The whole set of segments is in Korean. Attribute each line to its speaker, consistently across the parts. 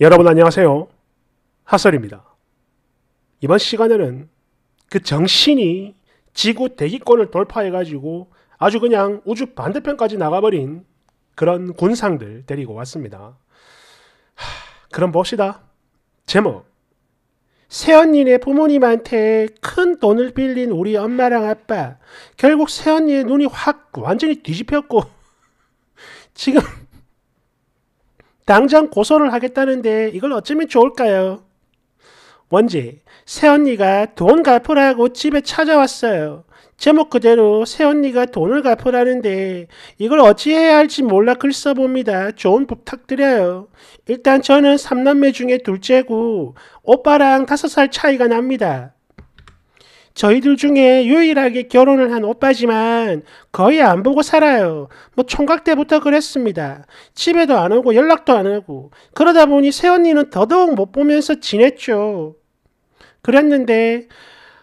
Speaker 1: 여러분 안녕하세요. 하설입니다. 이번 시간에는 그 정신이 지구 대기권을 돌파해가지고 아주 그냥 우주 반대편까지 나가버린 그런 군상들 데리고 왔습니다. 하, 그럼 봅시다. 제목 새언니네 부모님한테 큰 돈을 빌린 우리 엄마랑 아빠 결국 새언니의 눈이 확 완전히 뒤집혔고 지금 당장 고소를 하겠다는데 이걸 어쩌면 좋을까요? 뭔지 새언니가 돈 갚으라고 집에 찾아왔어요. 제목 그대로 새언니가 돈을 갚으라는데 이걸 어찌해야 할지 몰라 글 써봅니다. 좋은 부탁드려요. 일단 저는 3남매 중에 둘째고 오빠랑 5살 차이가 납니다. 저희들 중에 유일하게 결혼을 한 오빠지만 거의 안 보고 살아요. 뭐 총각 때부터 그랬습니다. 집에도 안 오고 연락도 안 하고 그러다 보니 새언니는 더더욱 못 보면서 지냈죠. 그랬는데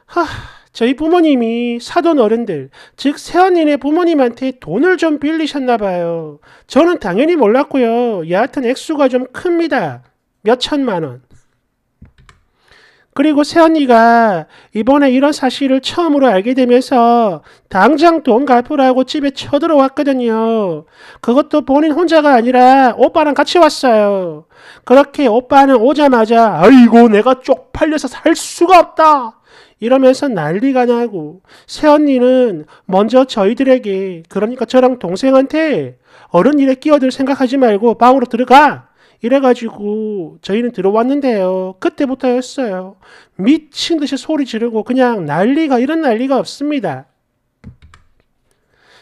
Speaker 1: 하... 저희 부모님이 사돈 어른들, 즉 새언니네 부모님한테 돈을 좀 빌리셨나 봐요. 저는 당연히 몰랐고요. 여하튼 액수가 좀 큽니다. 몇 천만 원. 그리고 새언니가 이번에 이런 사실을 처음으로 알게 되면서 당장 돈 갚으라고 집에 쳐들어왔거든요. 그것도 본인 혼자가 아니라 오빠랑 같이 왔어요. 그렇게 오빠는 오자마자 아이고 내가 쪽팔려서 살 수가 없다. 이러면서 난리가 나고 새언니는 먼저 저희들에게 그러니까 저랑 동생한테 어른 일에 끼어들 생각하지 말고 방으로 들어가 이래가지고 저희는 들어왔는데요. 그때부터였어요. 미친 듯이 소리 지르고 그냥 난리가 이런 난리가 없습니다.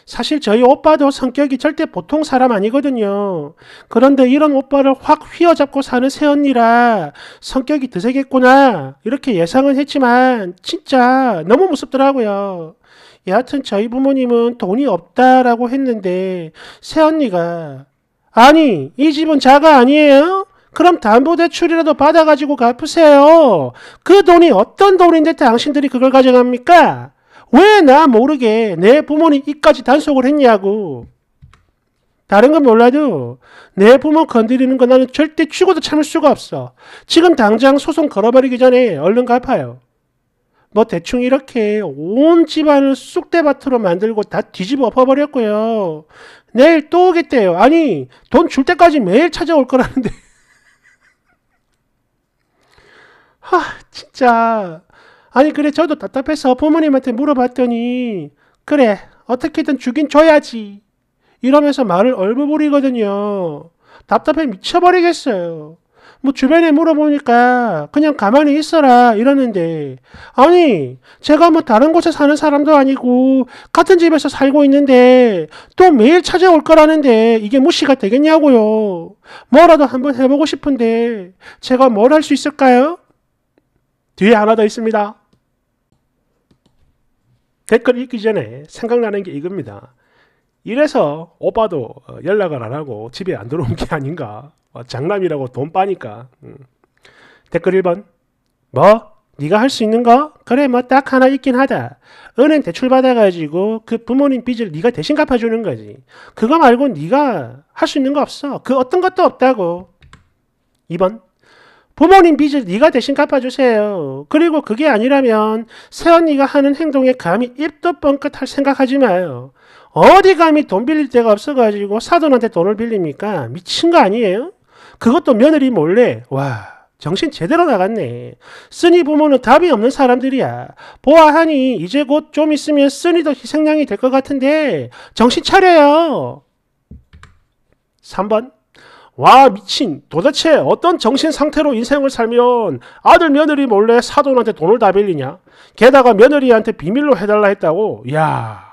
Speaker 1: 사실 저희 오빠도 성격이 절대 보통 사람 아니거든요. 그런데 이런 오빠를 확 휘어잡고 사는 새언니라 성격이 드세겠구나 이렇게 예상은 했지만 진짜 너무 무섭더라고요. 여하튼 저희 부모님은 돈이 없다라고 했는데 새언니가 아니, 이 집은 자가 아니에요? 그럼 담보대출이라도 받아가지고 갚으세요. 그 돈이 어떤 돈인데 당신들이 그걸 가져갑니까? 왜 나 모르게 내 부모님 이까지 단속을 했냐고. 다른 건 몰라도 내 부모 건드리는 건 나는 절대 죽어도 참을 수가 없어. 지금 당장 소송 걸어버리기 전에 얼른 갚아요. 뭐 대충 이렇게 온 집안을 쑥대밭으로 만들고 다 뒤집어 엎어버렸고요. 내일 또 오겠대요. 아니, 돈 줄 때까지 매일 찾아올 거라는데. 하, 진짜. 아니, 그래, 저도 답답해서 부모님한테 물어봤더니, 그래, 어떻게든 죽인 줘야지. 이러면서 말을 얼버무리거든요. 답답해 미쳐버리겠어요. 뭐 주변에 물어보니까 그냥 가만히 있어라 이러는데 아니 제가 뭐 다른 곳에 사는 사람도 아니고 같은 집에서 살고 있는데 또 매일 찾아올 거라는데 이게 무시가 되겠냐고요. 뭐라도 한번 해보고 싶은데 제가 뭘 할 수 있을까요? 뒤에 하나 더 있습니다. 댓글 읽기 전에 생각나는 게 이겁니다. 이래서 오빠도 어, 연락을 안 하고 집에 안 들어온 게 아닌가. 어, 장남이라고 돈 빠니까. 음. 댓글 1번. 뭐? 네가 할 수 있는 거? 그래 뭐 딱 하나 있긴 하다. 은행 대출 받아가지고 그 부모님 빚을 네가 대신 갚아주는 거지. 그거 말고 네가 할 수 있는 거 없어. 그 어떤 것도 없다고. 2번. 부모님 빚을 네가 대신 갚아주세요. 그리고 그게 아니라면 새언니가 하는 행동에 감히 입도 뻥끗할 생각하지 마요. 어디 감히 돈 빌릴 데가 없어가지고 사돈한테 돈을 빌립니까? 미친 거 아니에요? 그것도 며느리 몰래 와 정신 제대로 나갔네. 쓰니 부모는 답이 없는 사람들이야. 보아하니 이제 곧 좀 있으면 쓰니도 희생양이 될 것 같은데 정신 차려요. 3번 와 미친 도대체 어떤 정신 상태로 인생을 살면 아들 며느리 몰래 사돈한테 돈을 다 빌리냐 게다가 며느리한테 비밀로 해달라 했다고 야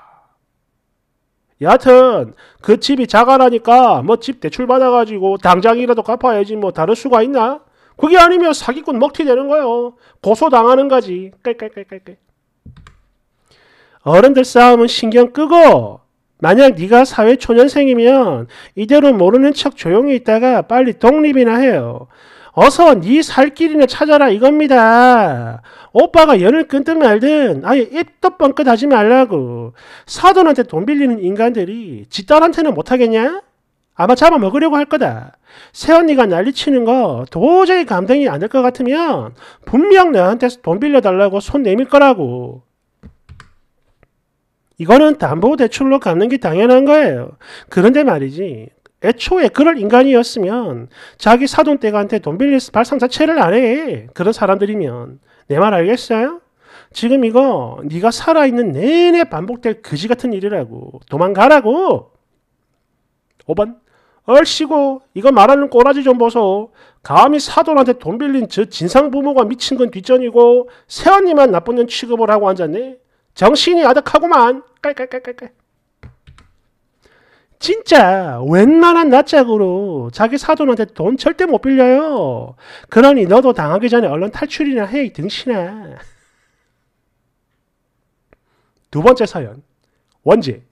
Speaker 1: 여하튼 그 집이 자가라니까 뭐 집 대출 받아가지고 당장이라도 갚아야지 뭐 다를 수가 있나? 그게 아니면 사기꾼 먹튀 되는 거예요. 고소당하는 거지. 깔깔깔깔깔. 어른들 싸움은 신경 끄고 만약 네가 사회초년생이면 이대로 모르는 척 조용히 있다가 빨리 독립이나 해요. 어서 네살 길이나 찾아라 이겁니다. 오빠가 연을 끊든 말든 아예 입도 뻥끗 하지 말라고. 사돈한테 돈 빌리는 인간들이 지 딸한테는 못하겠냐? 아마 잡아먹으려고 할 거다. 새언니가 난리치는 거 도저히 감당이 안 될 것 같으면 분명 나한테 돈 빌려달라고 손 내밀 거라고. 이거는 담보대출로 갚는 게 당연한 거예요. 그런데 말이지 애초에 그럴 인간이었으면 자기 사돈 댁한테 돈 빌릴 발상 자체를 안 해. 그런 사람들이면. 내 말 알겠어요? 지금 이거 네가 살아있는 내내 반복될 그지 같은 일이라고. 도망가라고. 5번. 얼씨고 이거 말하는 꼬라지 좀 보소. 감히 사돈한테 돈 빌린 저 진상 부모가 미친 건 뒷전이고 새언니만 나쁜 년 취급을 하고 앉았네. 정신이 아득하고만 깔깔깔깔깔. 진짜 웬만한 낯짝으로 자기 사돈한테 돈 절대 못 빌려요. 그러니 너도 당하기 전에 얼른 탈출이나 해, 이 등신아. 두 번째 사연. 원지.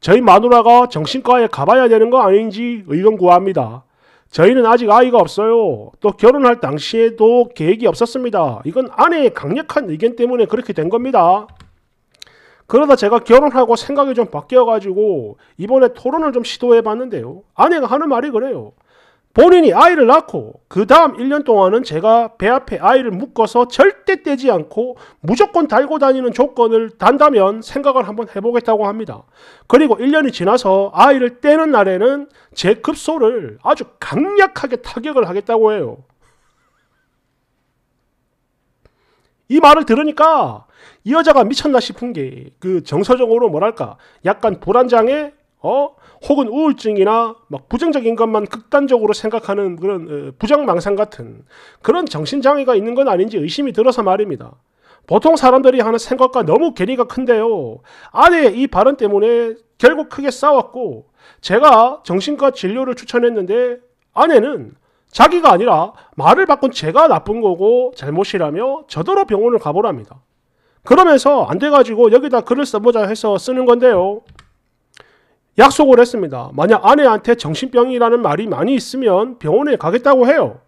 Speaker 1: 저희 마누라가 정신과에 가봐야 되는 거 아닌지 의견 구합니다. 저희는 아직 아이가 없어요. 또 결혼할 당시에도 계획이 없었습니다. 이건 아내의 강력한 의견 때문에 그렇게 된 겁니다. 그러다 제가 결혼하고 생각이 좀 바뀌어가지고 이번에 토론을 좀 시도해봤는데요. 아내가 하는 말이 그래요. 본인이 아이를 낳고 그 다음 1년 동안은 제가 배 앞에 아이를 묶어서 절대 떼지 않고 무조건 달고 다니는 조건을 단다면 생각을 한번 해보겠다고 합니다. 그리고 1년이 지나서 아이를 떼는 날에는 제 급소를 아주 강력하게 타격을 하겠다고 해요. 이 말을 들으니까 이 여자가 미쳤나 싶은 게 그 정서적으로 뭐랄까 약간 불안장애 어 혹은 우울증이나 막 부정적인 것만 극단적으로 생각하는 그런 어, 부정망상 같은 그런 정신장애가 있는 건 아닌지 의심이 들어서 말입니다. 보통 사람들이 하는 생각과 너무 괴리가 큰데요. 아내의 이 발언 때문에 결국 크게 싸웠고 제가 정신과 진료를 추천했는데 아내는 자기가 아니라 말을 바꾼 제가 나쁜 거고 잘못이라며 저더러 병원을 가보랍니다. 그러면서 안 돼가지고 여기다 글을 써보자 해서 쓰는 건데요. 약속을 했습니다. 만약 아내한테 정신병이라는 말이 많이 있으면 병원에 가겠다고 해요.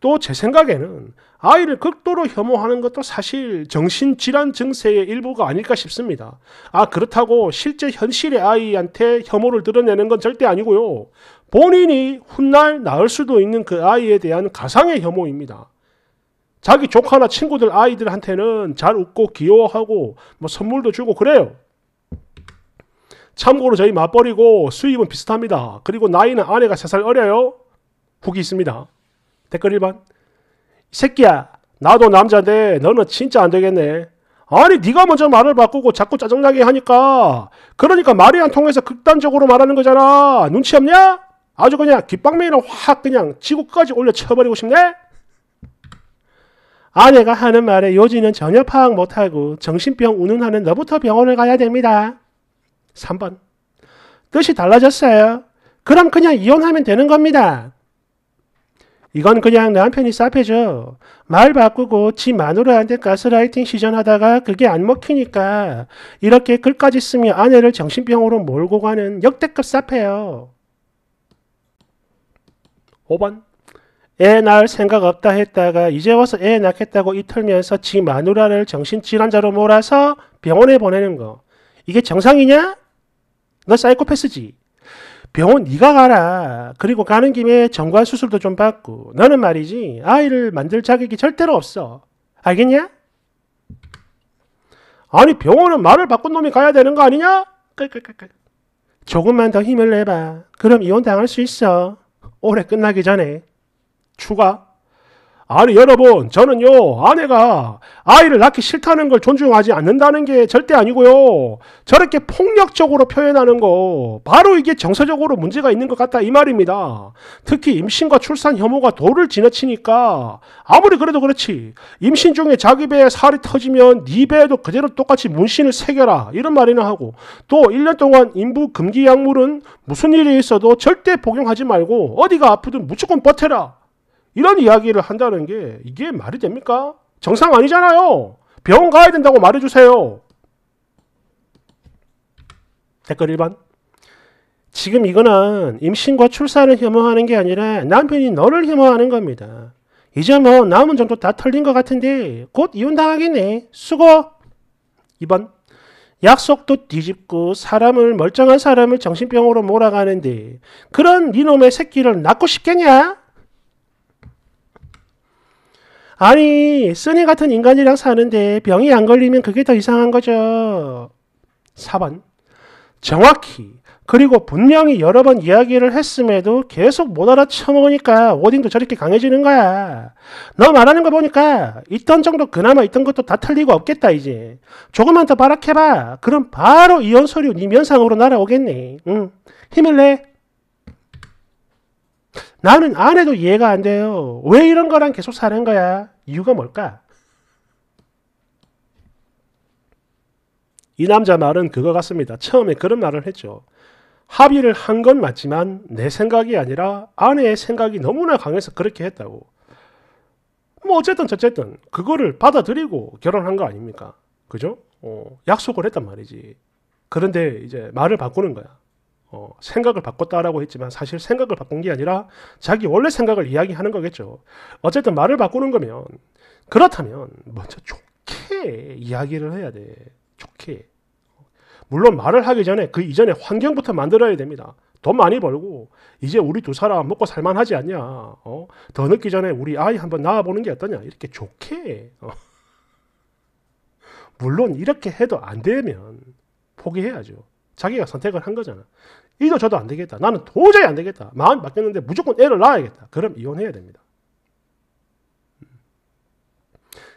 Speaker 1: 또제 생각에는 아이를 극도로 혐오하는 것도 사실 정신질환 증세의 일부가 아닐까 싶습니다. 아, 그렇다고 실제 현실의 아이한테 혐오를 드러내는 건 절대 아니고요. 본인이 훗날 낳을 수도 있는 그 아이에 대한 가상의 혐오입니다. 자기 조카나 친구들 아이들한테는 잘 웃고 귀여워하고 뭐 선물도 주고 그래요. 참고로 저희 맞벌이고 수입은 비슷합니다. 그리고 나이는 아내가 3살 어려요. 후기 있습니다. 댓글 1번. 새끼야, 나도 남자인데 너는 진짜 안 되겠네. 아니 네가 먼저 말을 바꾸고 자꾸 짜증나게 하니까 그러니까 말이 안 통해서 극단적으로 말하는 거잖아. 눈치 없냐? 아주 그냥 귓방맹이랑 확 그냥 지구까지 올려 쳐버리고 싶네? 아내가 하는 말에 요지는 전혀 파악 못하고 정신병 운운하는 너부터 병원을 가야 됩니다. 3번 뜻이 달라졌어요. 그럼 그냥 이혼하면 되는 겁니다. 이건 그냥 남편이 싸패져. 말 바꾸고 지 마누라 한테 가스라이팅 시전하다가 그게 안 먹히니까 이렇게 글까지 쓰며 아내를 정신병으로 몰고 가는 역대급 싸패요. 5번 애 낳을 생각 없다 했다가 이제 와서 애 낳겠다고 이틀면서 지 마누라를 정신질환자로 몰아서 병원에 보내는 거. 이게 정상이냐? 너 사이코패스지. 병원 네가 가라. 그리고 가는 김에 정관 수술도 좀 받고. 너는 말이지 아이를 만들 자격이 절대로 없어. 알겠냐? 아니 병원은 말을 바꾼 놈이 가야 되는 거 아니냐? 끌끌끌끌. 조금만 더 힘을 내봐. 그럼 이혼 당할 수 있어. 올해 끝나기 전에. 추가. 아니 여러분 저는요 아내가 아이를 낳기 싫다는 걸 존중하지 않는다는 게 절대 아니고요 저렇게 폭력적으로 표현하는 거 바로 이게 정서적으로 문제가 있는 것 같다 이 말입니다 특히 임신과 출산 혐오가 도를 지나치니까 아무리 그래도 그렇지 임신 중에 자기 배에 살이 터지면 네 배에도 그대로 똑같이 문신을 새겨라 이런 말이나 하고 또 1년 동안 인부 금기 약물은 무슨 일이 있어도 절대 복용하지 말고 어디가 아프든 무조건 버텨라 이런 이야기를 한다는 게 이게 말이 됩니까? 정상 아니잖아요. 병원 가야 된다고 말해주세요. 댓글 1번. 지금 이거는 임신과 출산을 혐오하는 게 아니라 남편이 너를 혐오하는 겁니다. 이제 뭐 남은 정도 다 털린 것 같은데 곧 이혼당하겠네. 수고! 2번. 약속도 뒤집고 사람을 멀쩡한 사람을 정신병으로 몰아가는데 그런 니놈의 새끼를 낳고 싶겠냐? 아니, 쓰니 같은 인간이랑 사는데 병이 안 걸리면 그게 더 이상한 거죠. 4번. 정확히, 그리고 분명히 여러 번 이야기를 했음에도 계속 못 알아쳐먹으니까 워딩도 저렇게 강해지는 거야. 너 말하는 거 보니까 있던 정도 그나마 있던 것도 다 틀리고 없겠다, 이제. 조금만 더 발악해봐. 그럼 바로 이혼 서류 네 면상으로 날아오겠네. 응. 힘을 내. 나는 안 해도 이해가 안 돼요. 왜 이런 거랑 계속 사는 거야? 이유가 뭘까? 이 남자 말은 그거 같습니다. 처음에 그런 말을 했죠. 합의를 한 건 맞지만 내 생각이 아니라 아내의 생각이 너무나 강해서 그렇게 했다고. 뭐 어쨌든 어쨌든 그거를 받아들이고 결혼한 거 아닙니까? 그죠? 어, 약속을 했단 말이지. 그런데 이제 말을 바꾸는 거야. 어, 생각을 바꿨다라고 했지만 사실 생각을 바꾼 게 아니라 자기 원래 생각을 이야기하는 거겠죠. 어쨌든 말을 바꾸는 거면 그렇다면 먼저 좋게 이야기를 해야 돼. 좋게. 물론 말을 하기 전에 그 이전에 환경부터 만들어야 됩니다. 돈 많이 벌고 이제 우리 두 사람 먹고 살만하지 않냐. 어? 더 늦기 전에 우리 아이 한번 낳아보는 게 어떠냐. 이렇게 좋게. 어. 물론 이렇게 해도 안 되면 포기해야죠. 자기가 선택을 한 거잖아. 이도 저도 안 되겠다. 나는 도저히 안 되겠다. 마음이 바뀌었는데 무조건 애를 낳아야겠다. 그럼 이혼해야 됩니다.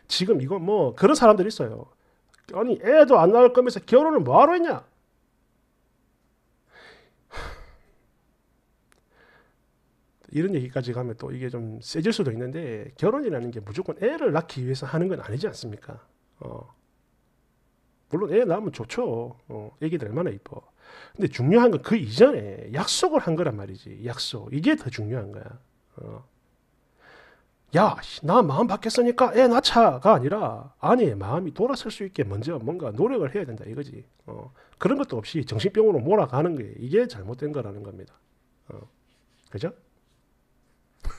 Speaker 1: 지금 이건뭐 그런 사람들 있어요. 아니 애도 안 낳을 거면서 결혼을 뭐하러 했냐? 이런 얘기까지 가면 또 이게 좀 세질 수도 있는데 결혼이라는 게 무조건 애를 낳기 위해서 하는 건 아니지 않습니까? 어. 물론 애 낳으면 좋죠. 어, 애기들 얼마나 이뻐. 근데 중요한 건 그 이전에 약속을 한 거란 말이지. 약속. 이게 더 중요한 거야. 어. 야, 나 마음 바뀌었으니까 애 낳자가 아니라 아내의 마음이 돌아설 수 있게 먼저 뭔가 노력을 해야 된다 이거지. 어. 그런 것도 없이 정신병으로 몰아가는 게 이게 잘못된 거라는 겁니다. 어. 그죠?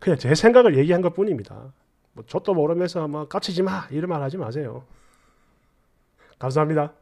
Speaker 1: 그냥 제 생각을 얘기한 것 뿐입니다. 뭐, 저도 모르면서 막 까치지 마! 이런 말 하지 마세요. 감사합니다.